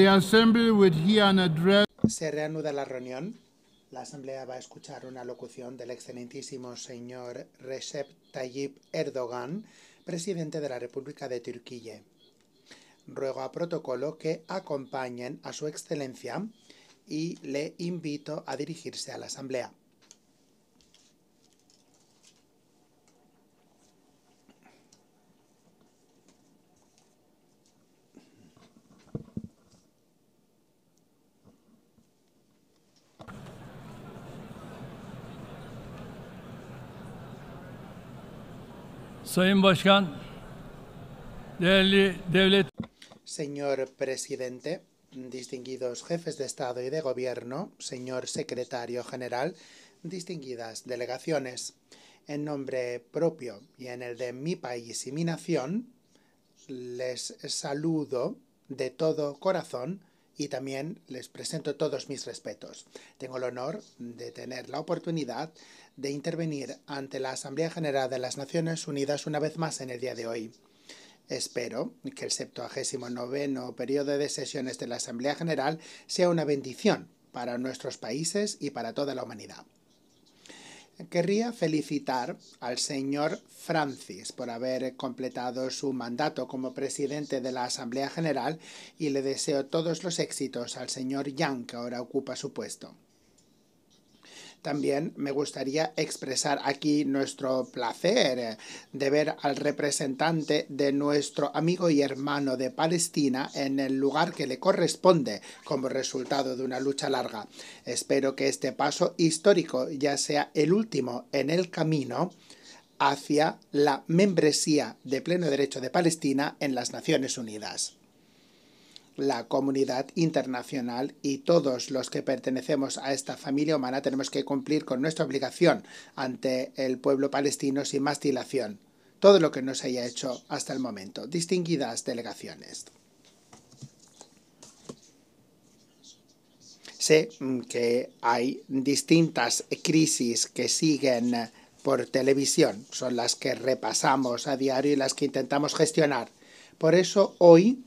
Se reanuda la reunión. La asamblea va a escuchar una locución del excelentísimo señor Recep Tayyip Erdogan, presidente de la República de Turquía. Ruego a protocolo que acompañen a su excelencia y le invito a dirigirse a la asamblea. Señor Presidente, distinguidos jefes de Estado y de Gobierno, señor Secretario General, distinguidas delegaciones, en nombre propio y en el de mi país y mi nación, les saludo de todo corazón y también les presento todos mis respetos. Tengo el honor de tener la oportunidad de intervenir ante la Asamblea General de las Naciones Unidas una vez más en el día de hoy. Espero que el 79 periodo de sesiones de la Asamblea General sea una bendición para nuestros países y para toda la humanidad querría felicitar al señor Francis por haber completado su mandato como presidente de la Asamblea General y le deseo todos los éxitos al señor Young, que ahora ocupa su puesto también me gustaría expresar aquí nuestro placer eh, de ver al representante de nuestro amigo y hermano de Palestina en el lugar que le corresponde como resultado de una lucha larga. Espero que este paso histórico ya sea el último en el camino hacia la membresía de pleno derecho de Palestina en las Naciones Unidas la comunidad internacional y todos los que pertenecemos a esta familia humana tenemos que cumplir con nuestra obligación ante el pueblo palestino sin más dilación. Todo lo que no se haya hecho hasta el momento. Distinguidas delegaciones. Sé mm, que hay distintas crisis que siguen eh, por televisión. Son las que repasamos a diario y las que intentamos gestionar. Por eso hoy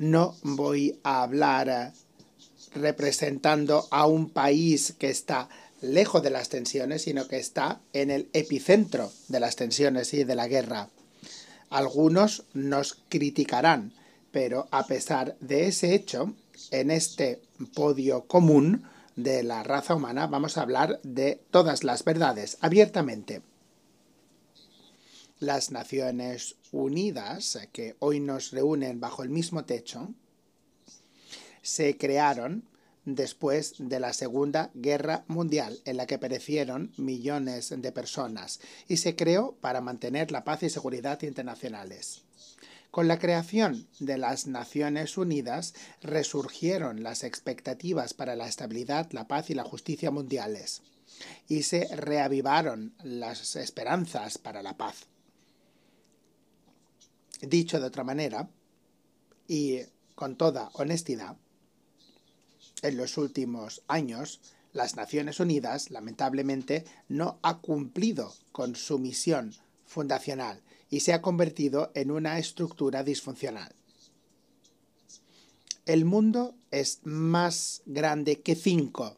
no voy a hablar eh, representando a un país que está lejos de las tensiones, sino que está en el epicentro de las tensiones y de la guerra. Algunos nos criticarán, pero a pesar de ese hecho, en este podio común de la raza humana vamos a hablar de todas las verdades abiertamente las Naciones Unidas, eh, que hoy nos reúnen bajo el mismo techo, se crearon después de la Segunda Guerra Mundial, en la que perecieron millones de personas, y se creó para mantener la paz y seguridad internacionales. Con la creación de las Naciones Unidas resurgieron las expectativas para la estabilidad, la paz y la justicia mundiales, y se reavivaron las esperanzas para la paz. Dicho de otra manera, y con toda honestidad, en los últimos años, las Naciones Unidas, lamentablemente, no ha cumplido con su misión fundacional y se ha convertido en una estructura disfuncional. El mundo es más grande que cinco.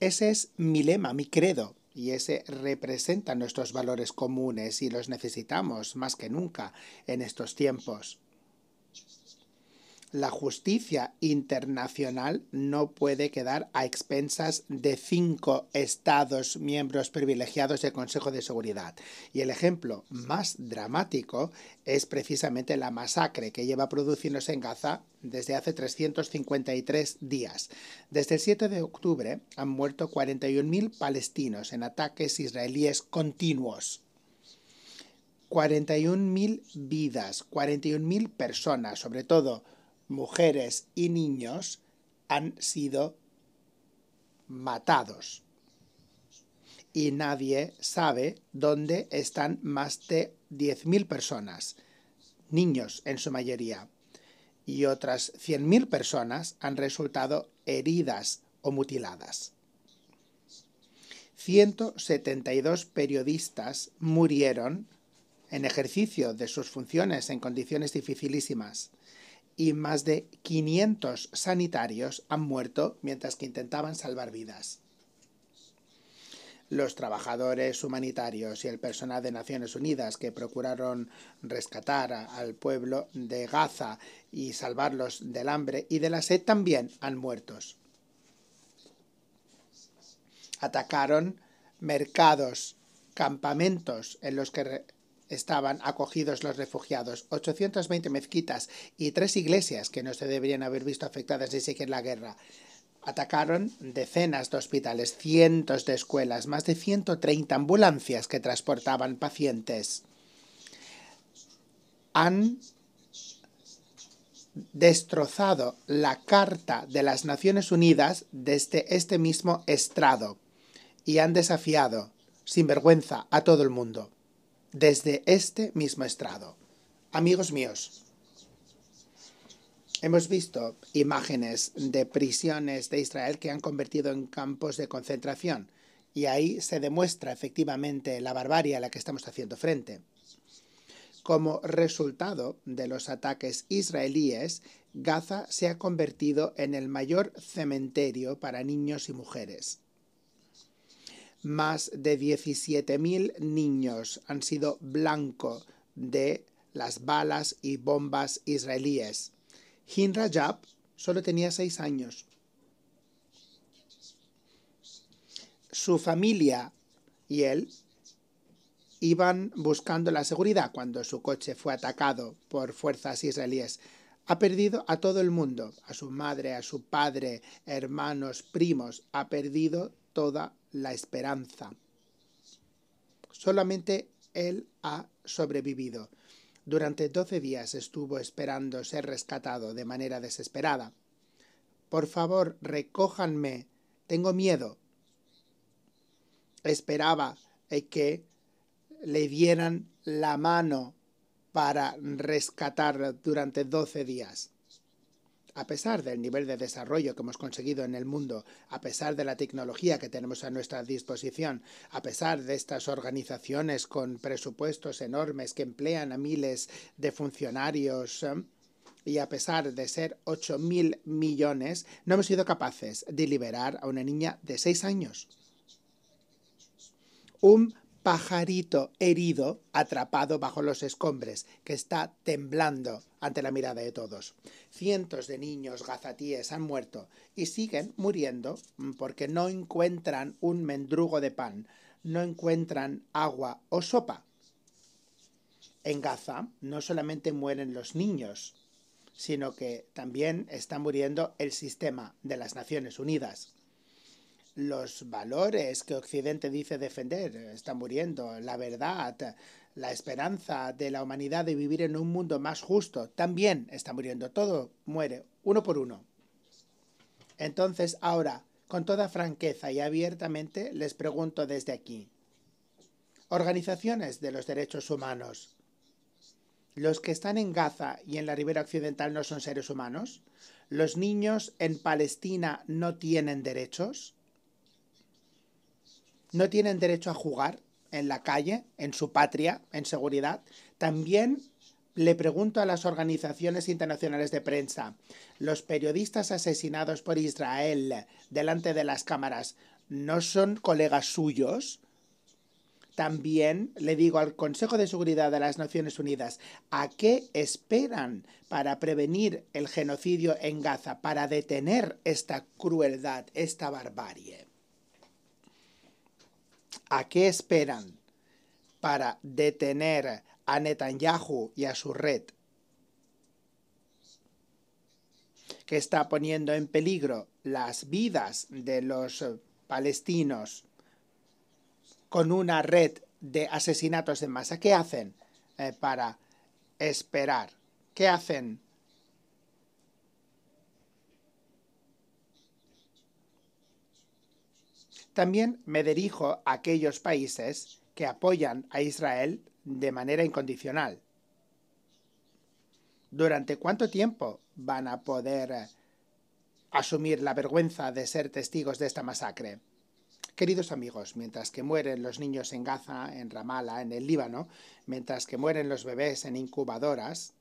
Ese es mi lema, mi credo y ese representa nuestros valores comunes y los necesitamos más que nunca en estos tiempos. La justicia internacional no puede quedar a expensas de cinco Estados miembros privilegiados del Consejo de Seguridad. Y el ejemplo más dramático es precisamente la masacre que lleva produciéndose en Gaza desde hace 353 días. Desde el 7 de octubre han muerto 41.000 palestinos en ataques israelíes continuos. 41.000 vidas, 41.000 personas, sobre todo mujeres y niños han sido matados. Y nadie sabe dónde están más de 10.000 personas, niños en su mayoría. Y otras 100.000 personas han resultado heridas o mutiladas. 172 periodistas murieron en ejercicio de sus funciones en condiciones dificilísimas y más de 500 sanitarios han muerto mientras que intentaban salvar vidas. Los trabajadores humanitarios y el personal de Naciones Unidas que procuraron rescatar al pueblo de Gaza y salvarlos del hambre y de la sed también han muerto. Atacaron mercados, campamentos en los que estaban acogidos los refugiados, 820 mezquitas y tres iglesias que no se deberían haber visto afectadas ni siquiera en la guerra. Atacaron decenas de hospitales, cientos de escuelas, más de 130 ambulancias que transportaban pacientes. Han destrozado la Carta de las Naciones Unidas desde este mismo estrado y han desafiado, sin vergüenza, a todo el mundo desde este mismo estrado. Amigos míos, hemos visto imágenes de prisiones de Israel que han convertido en campos de concentración y ahí se demuestra efectivamente la barbarie a la que estamos haciendo frente. Como resultado de los ataques israelíes, Gaza se ha convertido en el mayor cementerio para niños y mujeres. Más de 17.000 niños han sido blanco de las balas y bombas israelíes. Hin Rajab solo tenía seis años. Su familia y él iban buscando la seguridad cuando su coche fue atacado por fuerzas israelíes. Ha perdido a todo el mundo, a su madre, a su padre, hermanos, primos, ha perdido toda la esperanza. Solamente él ha sobrevivido. Durante doce días estuvo esperando ser rescatado de manera desesperada. Por favor, recójanme. Tengo miedo. Esperaba eh, que le dieran la mano para rescatar durante doce días a pesar del nivel de desarrollo que hemos conseguido en el mundo, a pesar de la tecnología que tenemos a nuestra disposición, a pesar de estas organizaciones con presupuestos enormes que emplean a miles de funcionarios, em, y a pesar de ser 8.000 millones, no hemos sido capaces de liberar a una niña de 6 años. Un pajarito herido atrapado bajo los escombres, que está temblando ante la mirada de todos. Cientos de niños gazatíes han muerto y siguen muriendo porque no encuentran un mendrugo de pan, no encuentran agua o sopa. En Gaza no solamente mueren los niños, sino que también está muriendo el sistema de las Naciones Unidas los valores que Occidente dice defender están muriendo, la verdad, la esperanza de la humanidad de vivir en un mundo más justo también está muriendo, todo muere, uno por uno. Entonces, ahora, con toda franqueza y abiertamente, les pregunto desde aquí, organizaciones de los derechos humanos, ¿los que están en Gaza y en la ribera occidental no son seres humanos? ¿Los niños en Palestina no tienen derechos? no tienen derecho a jugar en la calle, en su patria, en seguridad. También le pregunto a las organizaciones internacionales de prensa, ¿los periodistas asesinados por Israel delante de las cámaras no son colegas suyos? También le digo al Consejo de Seguridad de las Naciones Unidas, ¿a qué esperan para prevenir el genocidio en Gaza, para detener esta crueldad, esta barbarie? ¿A qué esperan para detener a Netanyahu y a su red? que está poniendo en peligro las vidas de los eh, palestinos con una red de asesinatos de masa. ¿Qué hacen eh, para esperar? ¿Qué hacen También me dirijo a aquellos países que apoyan a Israel de manera incondicional. ¿Durante cuánto tiempo van a poder eh, asumir la vergüenza de ser testigos de esta masacre? Queridos amigos, mientras que mueren los niños en Gaza, en Ramala, en el Líbano, mientras que mueren los bebés en incubadoras,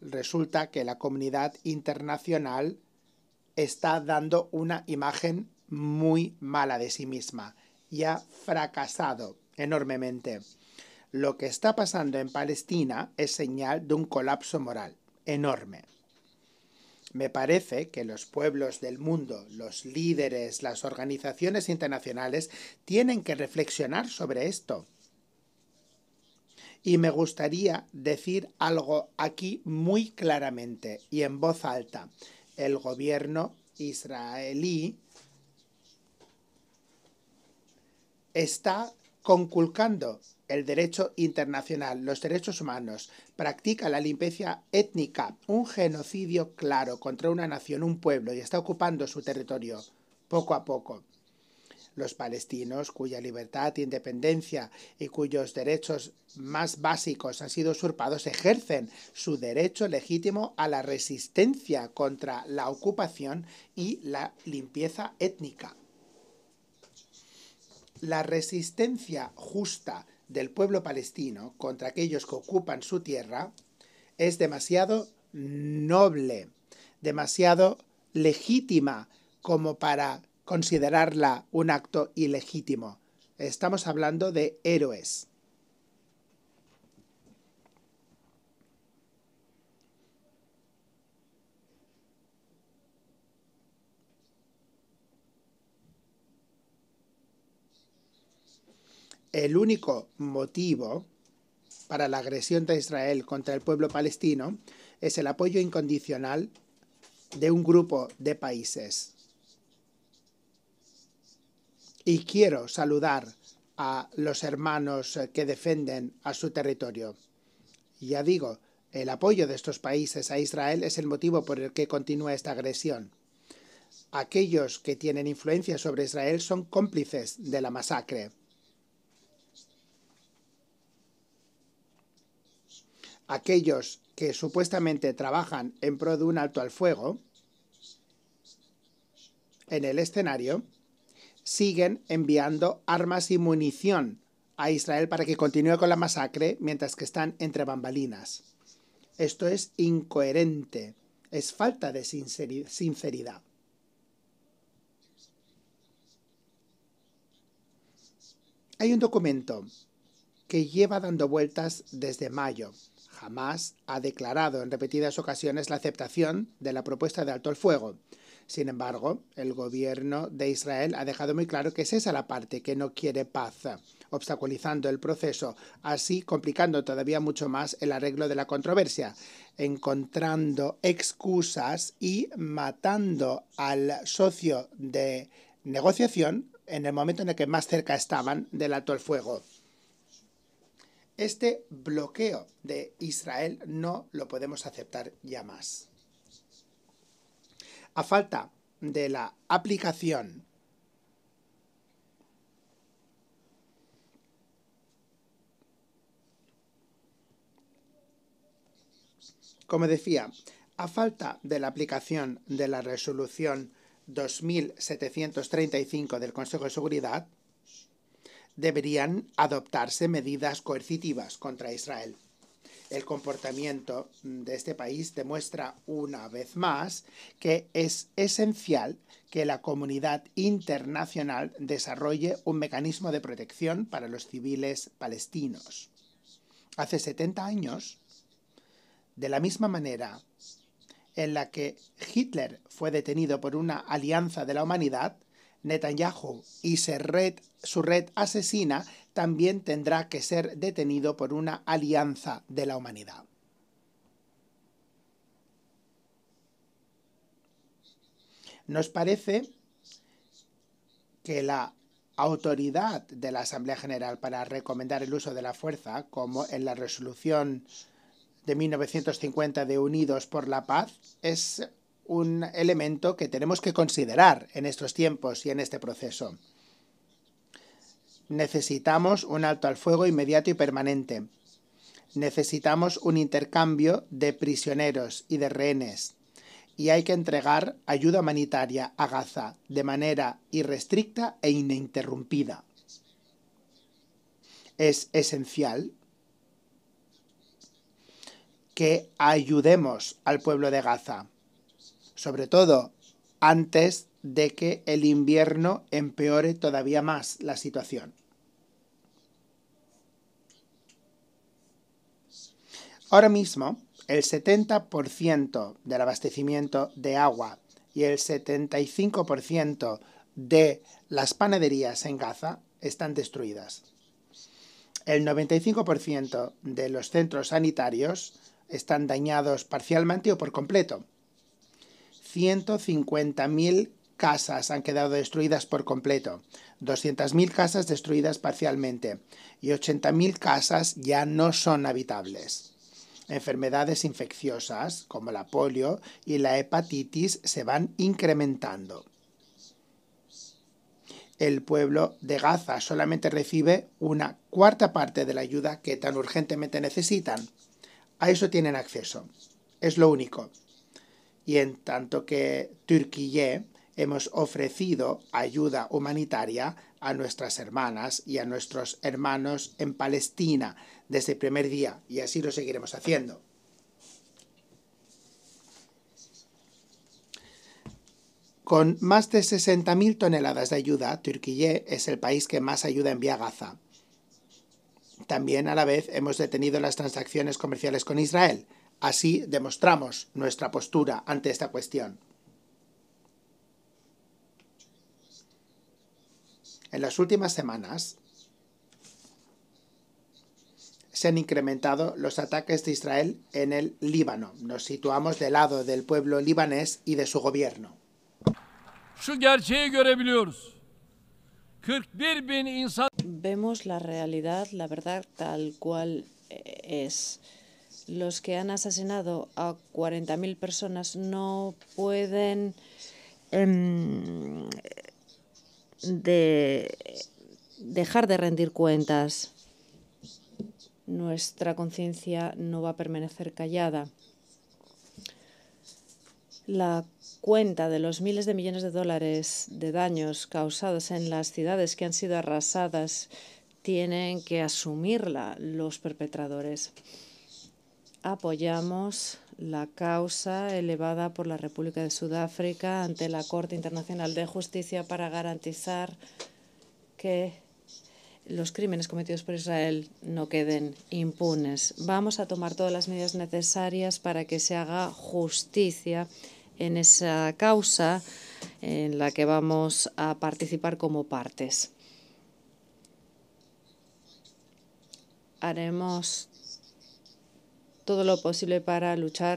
resulta que la comunidad internacional está dando una imagen muy mala de sí misma y ha fracasado enormemente. Lo que está pasando en Palestina es señal de un colapso moral enorme. Me parece que los pueblos del mundo, los líderes, las organizaciones internacionales tienen que reflexionar sobre esto. Y me gustaría decir algo aquí muy claramente y en voz alta. El gobierno israelí está conculcando el derecho internacional, los derechos humanos, practica la limpieza étnica, un genocidio claro contra una nación, un pueblo, y está ocupando su territorio poco a poco. Los palestinos, cuya libertad, independencia y cuyos derechos más básicos han sido usurpados, ejercen su derecho legítimo a la resistencia contra la ocupación y la limpieza étnica. La resistencia justa del pueblo palestino contra aquellos que ocupan su tierra es demasiado noble, demasiado legítima como para considerarla un acto ilegítimo. Estamos hablando de héroes. el único motivo para la agresión de Israel contra el pueblo palestino es el apoyo incondicional de un grupo de países. Y quiero saludar a los hermanos que defienden a su territorio. Ya digo, el apoyo de estos países a Israel es el motivo por el que continúa esta agresión. Aquellos que tienen influencia sobre Israel son cómplices de la masacre aquellos que supuestamente trabajan en pro de un alto al fuego en el escenario, siguen enviando armas y munición a Israel para que continúe con la masacre mientras que están entre bambalinas. Esto es incoherente, es falta de sinceridad. Hay un documento que lleva dando vueltas desde mayo Jamás ha declarado en repetidas ocasiones la aceptación de la propuesta de alto el fuego. Sin embargo, el gobierno de Israel ha dejado muy claro que es esa la parte que no quiere paz, obstaculizando el proceso, así complicando todavía mucho más el arreglo de la controversia, encontrando excusas y matando al socio de negociación en el momento en el que más cerca estaban del alto el fuego. Este bloqueo de Israel no lo podemos aceptar ya más. A falta de la aplicación Como decía, a falta de la aplicación de la resolución 2735 del Consejo de Seguridad, deberían adoptarse medidas coercitivas contra Israel. El comportamiento de este país demuestra una vez más que es esencial que la comunidad internacional desarrolle un mecanismo de protección para los civiles palestinos. Hace 70 años, de la misma manera en la que Hitler fue detenido por una alianza de la humanidad, Netanyahu y su red, asesina también tendrá que ser detenido por una alianza de la humanidad. Nos parece que la autoridad de la Asamblea General para recomendar el uso de la fuerza, como en la resolución de 1950 de Unidos por la Paz, es un elemento que tenemos que considerar en estos tiempos y en este proceso. Necesitamos un alto al fuego inmediato y permanente. Necesitamos un intercambio de prisioneros y de rehenes. Y hay que entregar ayuda humanitaria a Gaza de manera irrestricta e ininterrumpida. Es esencial que ayudemos al pueblo de Gaza sobre todo antes de que el invierno empeore todavía más la situación. Ahora mismo, el 70% del abastecimiento de agua y el 75% de las panaderías en Gaza están destruidas. El 95% de los centros sanitarios están dañados parcialmente o por completo. 150.000 casas han quedado destruidas por completo, 200.000 casas destruidas parcialmente y 80.000 casas ya no son habitables. Enfermedades infecciosas como la polio y la hepatitis se van incrementando. El pueblo de Gaza solamente recibe una cuarta parte de la ayuda que tan urgentemente necesitan. A eso tienen acceso. Es lo único y en tanto que Turquía hemos ofrecido ayuda humanitaria a nuestras hermanas y a nuestros hermanos en Palestina desde el primer día y así lo seguiremos haciendo. Con más de 60.000 toneladas de ayuda, Turquía es el país que más ayuda envía a Gaza. También a la vez hemos detenido las transacciones comerciales con Israel. Así demostramos nuestra postura ante esta cuestión. En las últimas semanas se han incrementado los ataques de Israel en el Líbano. Nos situamos del lado del pueblo libanés y de su gobierno. Vemos la realidad, la verdad tal cual eh, es los que han asesinado a 40.000 personas no pueden em, dejar de rendir cuentas. Nuestra conciencia no va a permanecer callada. La cuenta de los miles de millones de dólares de daños causados en las ciudades que han sido arrasadas tienen que asumirla los perpetradores apoyamos la causa elevada por la República de Sudáfrica ante la Corte Internacional de Justicia para garantizar que los crímenes cometidos por Israel no queden impunes. Vamos a tomar todas las medidas necesarias para que se haga justicia en esa causa en la que vamos a participar como partes. Haremos todo lo posible para luchar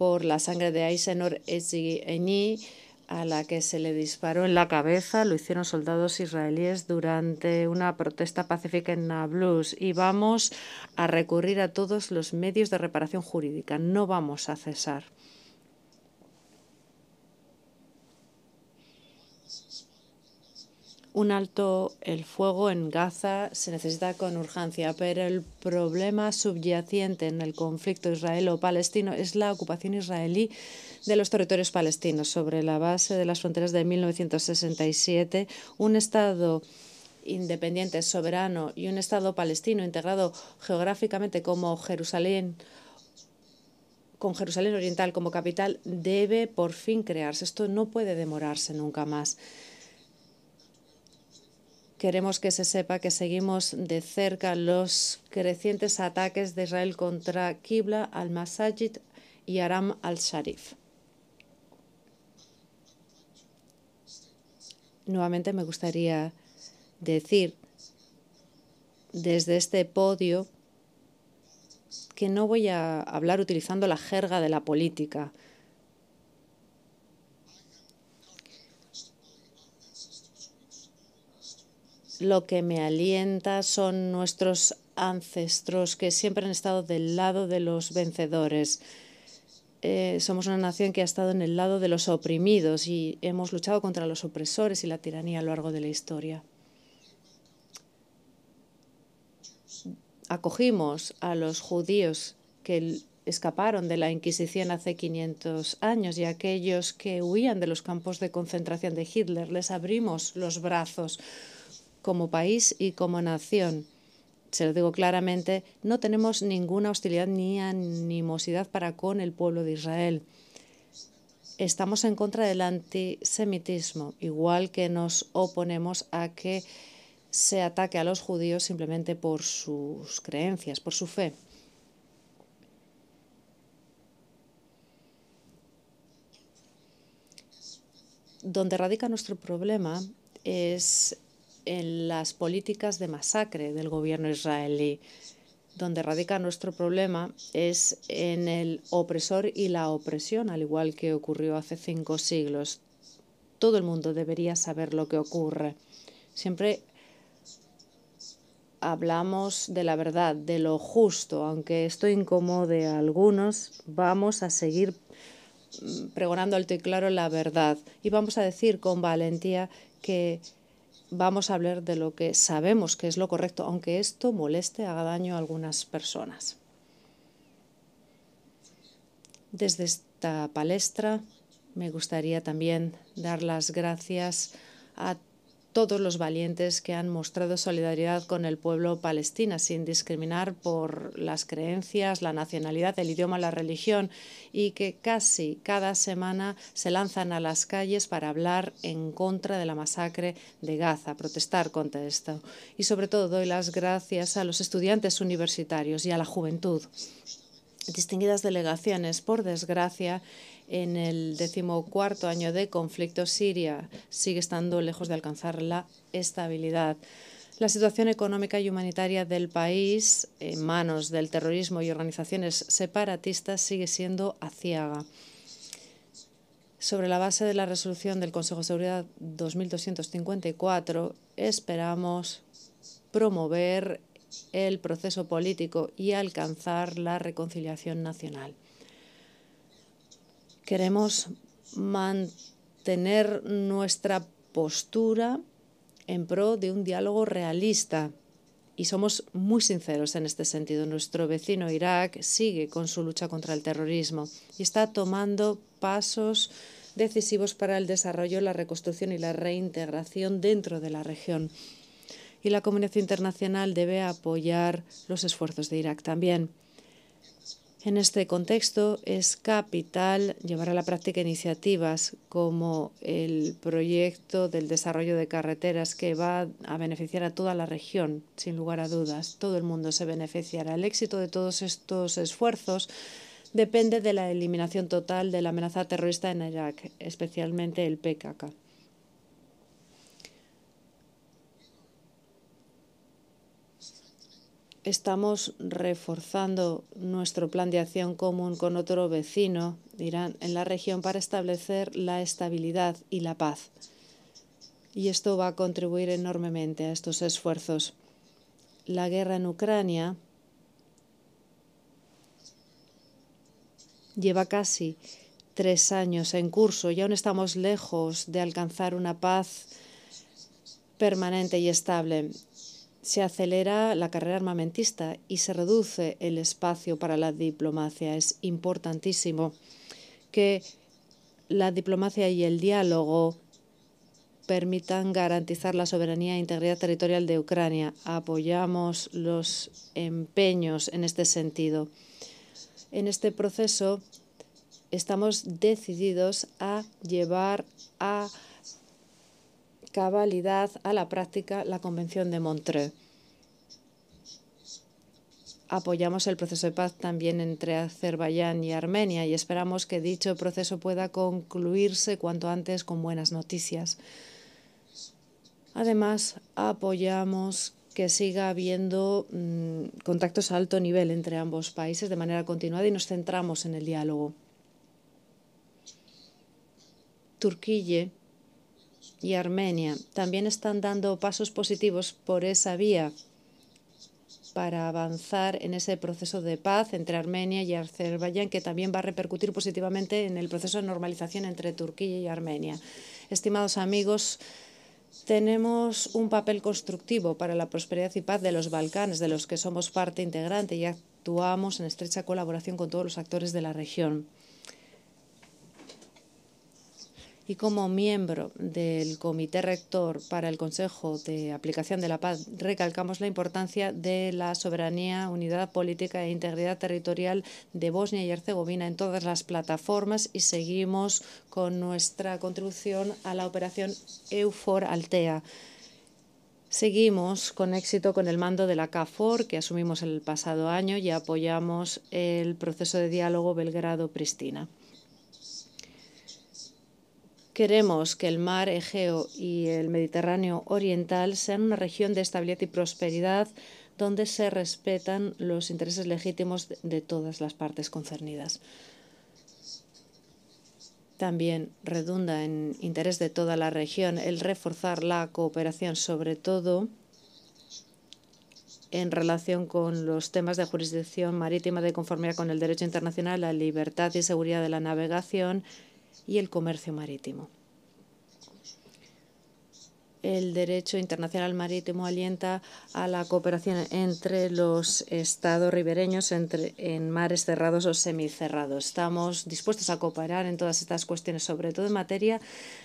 por la sangre de Eisenor Eni a la que se le disparó en la cabeza. Lo hicieron soldados israelíes durante una protesta pacífica en Nablus. Y vamos a recurrir a todos los medios de reparación jurídica. No vamos a cesar. un alto el fuego en Gaza se necesita con urgencia, pero el problema subyacente en el conflicto israelo-palestino es la ocupación israelí de los territorios palestinos sobre la base de las fronteras de 1967. Un Estado independiente, soberano y un Estado palestino integrado geográficamente como Jerusalén con Jerusalén Oriental como capital debe por fin crearse. Esto no puede demorarse nunca más. Queremos que se sepa que seguimos de cerca los crecientes ataques de Israel contra Kibla, al-Masajid y Aram al-Sharif. Nuevamente me gustaría decir desde este podio que no voy a hablar utilizando la jerga de la política lo que me alienta son nuestros ancestros que siempre han estado del lado de los vencedores. Eh, somos una nación que ha estado en el lado de los oprimidos y hemos luchado contra los opresores y la tiranía a lo largo de la historia. Acogimos a los judíos que escaparon de la Inquisición hace 500 años y a aquellos que huían de los campos de concentración de Hitler, les abrimos los brazos como país y como nación. Se lo digo claramente, no tenemos ninguna hostilidad ni animosidad para con el pueblo de Israel. Estamos en contra del antisemitismo, igual que nos oponemos a que se ataque a los judíos simplemente por sus creencias, por su fe. Donde radica nuestro problema es en las políticas de masacre del gobierno israelí. Donde radica nuestro problema es en el opresor y la opresión, al igual que ocurrió hace cinco siglos. Todo el mundo debería saber lo que ocurre. Siempre hablamos de la verdad, de lo justo, aunque esto incomode a algunos, vamos a seguir mm, pregonando alto y claro la verdad y vamos a decir con valentía que vamos a hablar de lo que sabemos que es lo correcto, aunque esto moleste, haga daño a algunas personas. Desde esta palestra me gustaría también dar las gracias a todos los valientes que han mostrado solidaridad con el pueblo palestino, sin discriminar por las creencias, la nacionalidad, el idioma, la religión, y que casi cada semana se lanzan a las calles para hablar en contra de la masacre de Gaza, protestar contra esto. Y sobre todo doy las gracias a los estudiantes universitarios y a la juventud distinguidas delegaciones, por desgracia, en el decimocuarto año de conflicto, Siria sigue estando lejos de alcanzar la estabilidad. La situación económica y humanitaria del país, en manos del terrorismo y organizaciones separatistas, sigue siendo aciaga. Sobre la base de la resolución del Consejo de Seguridad 2254, esperamos promover el proceso político y alcanzar la reconciliación nacional. Queremos mantener nuestra postura en pro de un diálogo realista. Y somos muy sinceros en este sentido. Nuestro vecino Irak sigue con su lucha contra el terrorismo y está tomando pasos decisivos para el desarrollo, la reconstrucción y la reintegración dentro de la región. Y la comunidad internacional debe apoyar los esfuerzos de Irak también. En este contexto es capital llevar a la práctica iniciativas como el proyecto del desarrollo de carreteras que va a beneficiar a toda la región, sin lugar a dudas. Todo el mundo se beneficiará. El éxito de todos estos esfuerzos depende de la eliminación total de la amenaza terrorista en Irak, especialmente el PKK. estamos reforzando nuestro plan de acción común con otro vecino, Irán, en la región para establecer la estabilidad y la paz. Y esto va a contribuir enormemente a estos esfuerzos. La guerra en Ucrania lleva casi tres años en curso y aún estamos lejos de alcanzar una paz permanente y estable se acelera la carrera armamentista y se reduce el espacio para la diplomacia. Es importantísimo que la diplomacia y el diálogo permitan garantizar la soberanía e integridad territorial de Ucrania. Apoyamos los empeños en este sentido. En este proceso estamos decididos a llevar a cabalidad a la práctica la Convención de Montreux. Apoyamos el proceso de paz también entre Azerbaiyán y Armenia y esperamos que dicho proceso pueda concluirse cuanto antes con buenas noticias. Además, apoyamos que siga habiendo mm, contactos a alto nivel entre ambos países de manera continuada y nos centramos en el diálogo. Turquille y Armenia también están dando pasos positivos por esa vía para avanzar en ese proceso de paz entre Armenia y Azerbaiyán, que también va a repercutir positivamente en el proceso de normalización entre Turquía y Armenia. Estimados amigos, tenemos un papel constructivo para la prosperidad y paz de los Balcanes, de los que somos parte integrante y actuamos en estrecha colaboración con todos los actores de la región y como miembro del Comité Rector para el Consejo de Aplicación de la Paz, recalcamos la importancia de la soberanía, unidad política e integridad territorial de Bosnia y Herzegovina en todas las plataformas y seguimos con nuestra contribución a la operación EUFOR Altea. Seguimos con éxito con el mando de la CAFOR que asumimos el pasado año y apoyamos el proceso de diálogo Belgrado-Pristina. Queremos que el mar Egeo y el Mediterráneo Oriental sean una región de estabilidad y prosperidad donde se respetan los intereses legítimos de todas las partes concernidas. También redunda en interés de toda la región el reforzar la cooperación, sobre todo en relación con los temas de jurisdicción marítima de conformidad con el derecho internacional, la libertad y seguridad de la navegación y el comercio marítimo. El derecho internacional marítimo alienta a la cooperación entre los estados ribereños en mares cerrados o semicerrados. Estamos dispuestos a cooperar en todas estas cuestiones, sobre todo en materia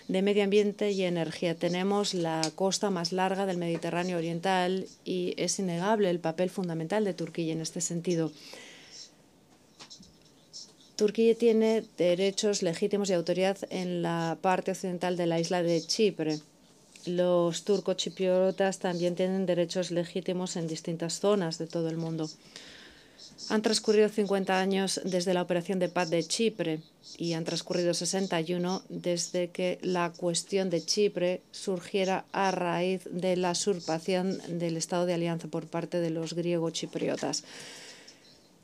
de medio ambiente y energía. Tenemos la costa más larga del Mediterráneo Oriental y es innegable el papel fundamental de Turquía en este sentido. Turquía tiene derechos legítimos y autoridad en la parte occidental de la isla de Chipre. Los turcochipriotas también tienen derechos legítimos en distintas zonas de todo el mundo. Han transcurrido 50 años desde la operación de paz de Chipre y han transcurrido 61 desde que la cuestión de Chipre surgiera a raíz de la usurpación del Estado de Alianza por parte de los griegochipriotas. chipriotas.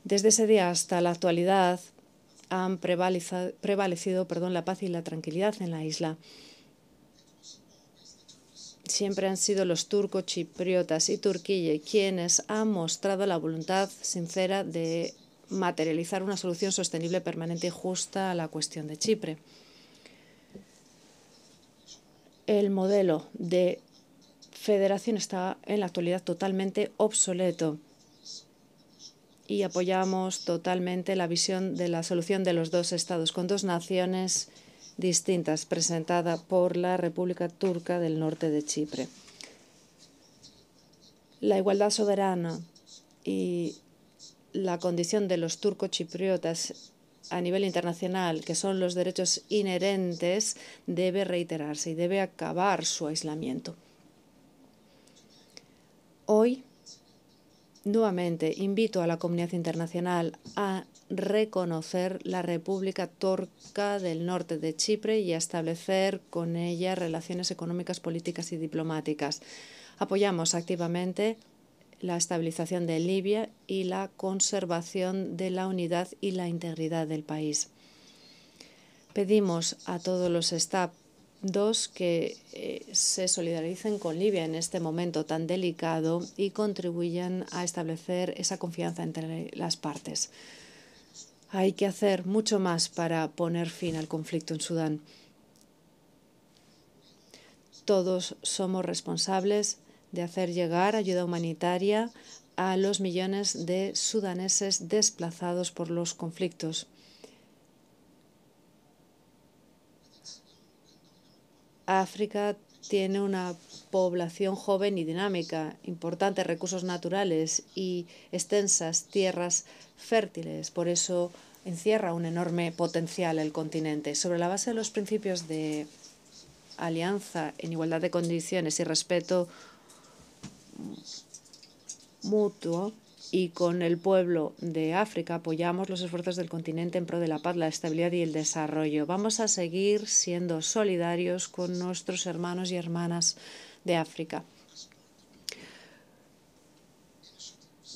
Desde ese día hasta la actualidad, han prevalecido perdón, la paz y la tranquilidad en la isla. Siempre han sido los turcos, chipriotas y turquille quienes han mostrado la voluntad sincera de materializar una solución sostenible, permanente y justa a la cuestión de Chipre. El modelo de federación está en la actualidad totalmente obsoleto y apoyamos totalmente la visión de la solución de los dos estados con dos naciones distintas presentada por la República Turca del Norte de Chipre. La igualdad soberana y la condición de los turcochipriotas a nivel internacional, que son los derechos inherentes, debe reiterarse y debe acabar su aislamiento. Hoy Nuevamente, invito a la comunidad internacional a reconocer la República Torca del norte de Chipre y a establecer con ella relaciones económicas, políticas y diplomáticas. Apoyamos activamente la estabilización de Libia y la conservación de la unidad y la integridad del país. Pedimos a todos los estados dos que eh, se solidaricen con Libia en este momento tan delicado y contribuyan a establecer esa confianza entre las partes. Hay que hacer mucho más para poner fin al conflicto en Sudán. Todos somos responsables de hacer llegar ayuda humanitaria a los millones de sudaneses desplazados por los conflictos. África tiene una población joven y dinámica, importantes recursos naturales y extensas tierras fértiles. Por eso encierra un enorme potencial el continente. Sobre la base de los principios de alianza en igualdad de condiciones y respeto mutuo, y con el pueblo de África apoyamos los esfuerzos del continente en pro de la paz, la estabilidad y el desarrollo. Vamos a seguir siendo solidarios con nuestros hermanos y hermanas de África.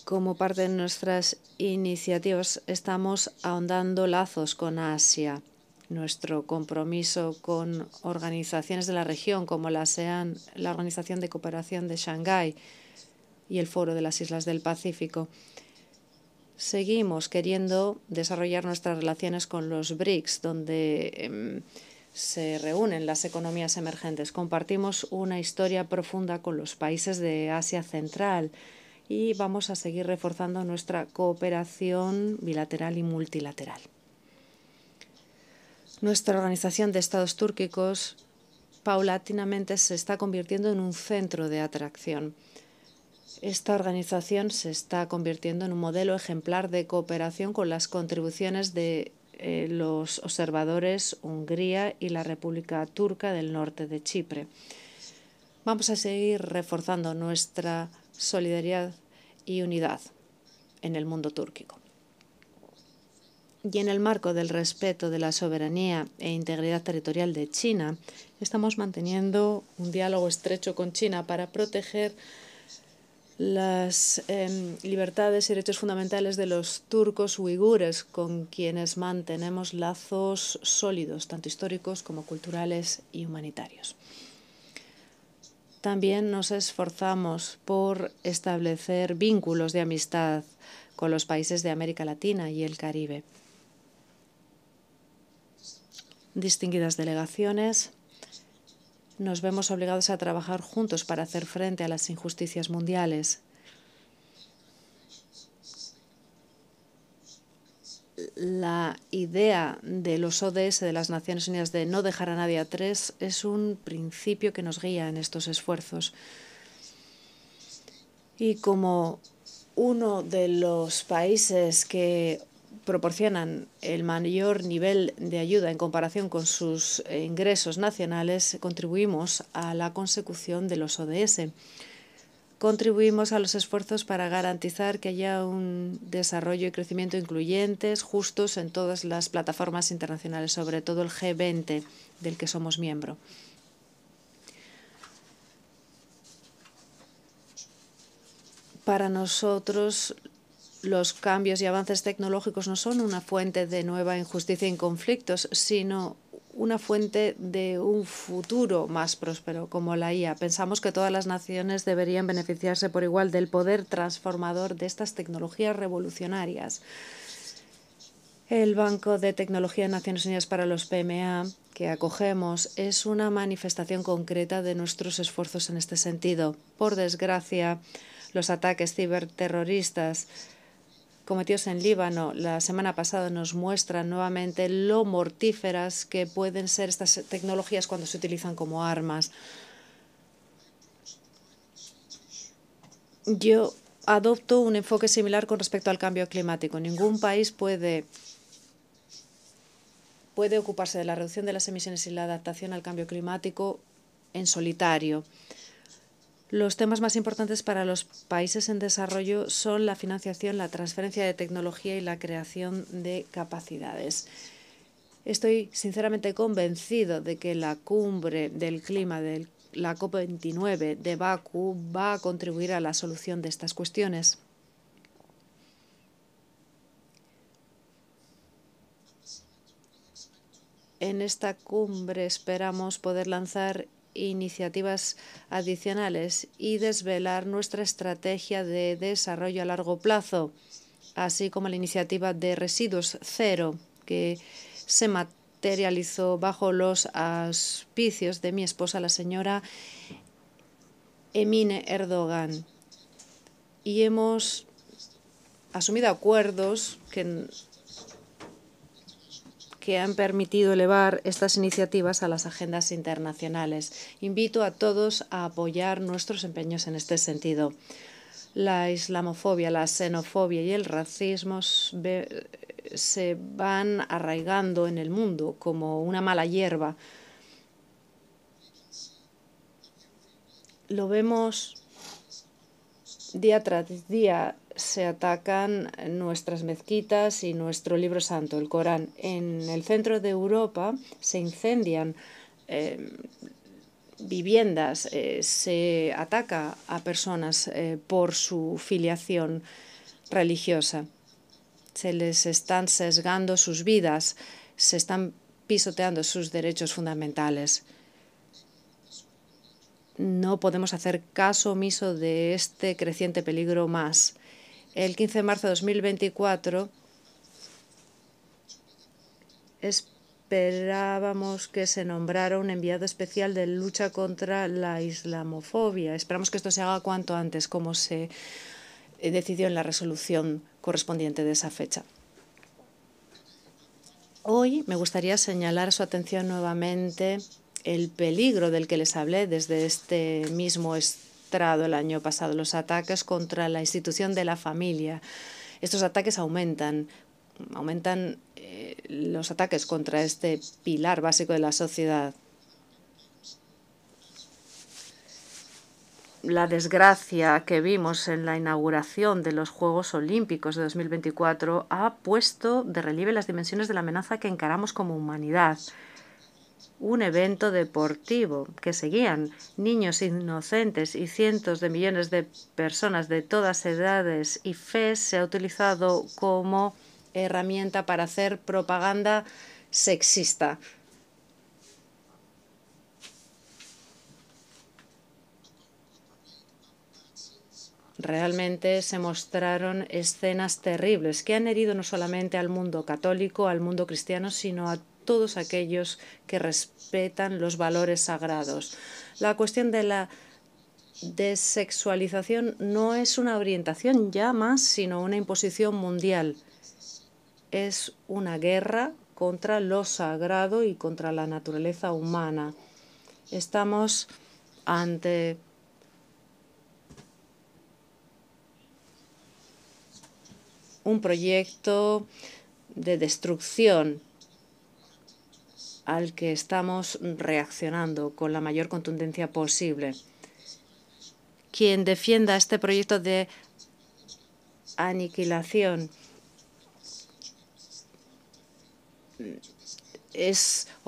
Como parte de nuestras iniciativas, estamos ahondando lazos con Asia. Nuestro compromiso con organizaciones de la región como la ASEAN, la Organización de Cooperación de Shanghái, y el Foro de las Islas del Pacífico. Seguimos queriendo desarrollar nuestras relaciones con los BRICS, donde em, se reúnen las economías emergentes. Compartimos una historia profunda con los países de Asia Central y vamos a seguir reforzando nuestra cooperación bilateral y multilateral. Nuestra organización de estados túrquicos paulatinamente se está convirtiendo en un centro de atracción. Esta organización se está convirtiendo en un modelo ejemplar de cooperación con las contribuciones de eh, los observadores Hungría y la República Turca del norte de Chipre. Vamos a seguir reforzando nuestra solidaridad y unidad en el mundo túrquico. Y en el marco del respeto de la soberanía e integridad territorial de China, estamos manteniendo un diálogo estrecho con China para proteger las em, libertades y derechos fundamentales de los turcos uigures, con quienes mantenemos lazos sólidos, tanto históricos como culturales y humanitarios. También nos esforzamos por establecer vínculos de amistad con los países de América Latina y el Caribe. Distinguidas delegaciones, nos vemos obligados a trabajar juntos para hacer frente a las injusticias mundiales. La idea de los ODS de las Naciones Unidas de no dejar a nadie a tres, es un principio que nos guía en estos esfuerzos. Y como uno de los países que proporcionan el mayor nivel de ayuda en comparación con sus eh, ingresos nacionales, contribuimos a la consecución de los ODS. Contribuimos a los esfuerzos para garantizar que haya un desarrollo y crecimiento incluyentes, justos en todas las plataformas internacionales, sobre todo el G20 del que somos miembro. Para nosotros los cambios y avances tecnológicos no son una fuente de nueva injusticia y conflictos, sino una fuente de un futuro más próspero como la IA. Pensamos que todas las naciones deberían beneficiarse por igual del poder transformador de estas tecnologías revolucionarias. El Banco de Tecnología de Naciones Unidas para los PMA que acogemos es una manifestación concreta de nuestros esfuerzos en este sentido. Por desgracia, los ataques ciberterroristas cometidos en Líbano la semana pasada nos muestra nuevamente lo mortíferas que pueden ser estas tecnologías cuando se utilizan como armas. Yo adopto un enfoque similar con respecto al cambio climático. Ningún país puede puede ocuparse de la reducción de las emisiones y la adaptación al cambio climático en solitario. Los temas más importantes para los países en desarrollo son la financiación, la transferencia de tecnología y la creación de capacidades. Estoy sinceramente convencido de que la cumbre del clima de la COP29 de Bakú va a contribuir a la solución de estas cuestiones. En esta cumbre esperamos poder lanzar iniciativas adicionales y desvelar nuestra estrategia de desarrollo a largo plazo, así como la iniciativa de residuos cero, que se materializó bajo los auspicios de mi esposa, la señora Emine Erdogan. Y hemos asumido acuerdos que que han permitido elevar estas iniciativas a las agendas internacionales. Invito a todos a apoyar nuestros empeños en este sentido. La islamofobia, la xenofobia y el racismo se van arraigando en el mundo como una mala hierba. Lo vemos día tras día se atacan nuestras mezquitas y nuestro libro santo, el Corán. En el centro de Europa se incendian eh, viviendas, eh, se ataca a personas eh, por su filiación religiosa. Se les están sesgando sus vidas, se están pisoteando sus derechos fundamentales no podemos hacer caso omiso de este creciente peligro más el 15 de marzo de 2024 esperábamos que se nombrara un enviado especial de lucha contra la islamofobia. Esperamos que esto se haga cuanto antes, como se eh, decidió en la resolución correspondiente de esa fecha. Hoy me gustaría señalar su atención nuevamente el peligro del que les hablé desde este mismo el año pasado los ataques contra la institución de la familia. Estos ataques aumentan, aumentan eh, los ataques contra este pilar básico de la sociedad. la desgracia que vimos en la inauguración de los Juegos Olímpicos de 2024 ha puesto de relieve las dimensiones de la amenaza que encaramos como humanidad un evento deportivo que seguían niños inocentes y cientos de millones de personas de todas edades y fe se ha utilizado como herramienta para hacer propaganda sexista. Realmente se mostraron escenas terribles que han herido no solamente al mundo católico, al mundo cristiano, sino a todos aquellos que respetan los valores sagrados. La cuestión de la desexualización no es una orientación ya más, sino una imposición mundial. Es una guerra contra lo sagrado y contra la naturaleza humana. Estamos ante un proyecto de destrucción al que estamos reaccionando con la mayor contundencia posible. Quien defienda este proyecto de aniquilación es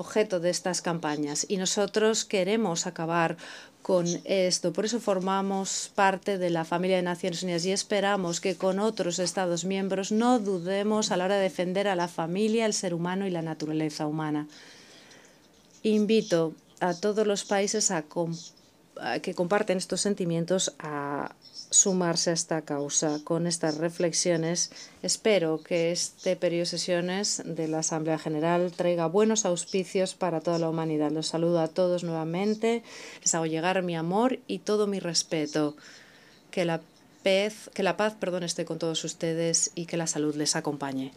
objeto de estas campañas y nosotros queremos acabar con esto. Por eso formamos parte de la familia de Naciones Unidas y esperamos que con otros Estados miembros no dudemos a la hora de defender a la familia, el ser humano y la naturaleza humana. Invito a todos los países que comparten estos sentimientos a sumarse a esta causa. Con estas reflexiones, espero que este periodo de sesiones de la Asamblea General traiga buenos auspicios para toda la humanidad. Los saludo a todos nuevamente, les hago llegar mi amor y todo mi respeto. Que la paz, que la paz esté con todos ustedes y que la salud les acompañe.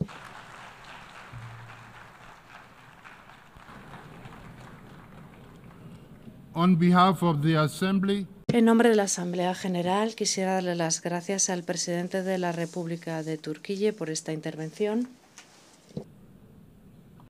en nombre de la Asamblea General, quisiera darle las gracias al presidente de la República de Turquía por esta intervención.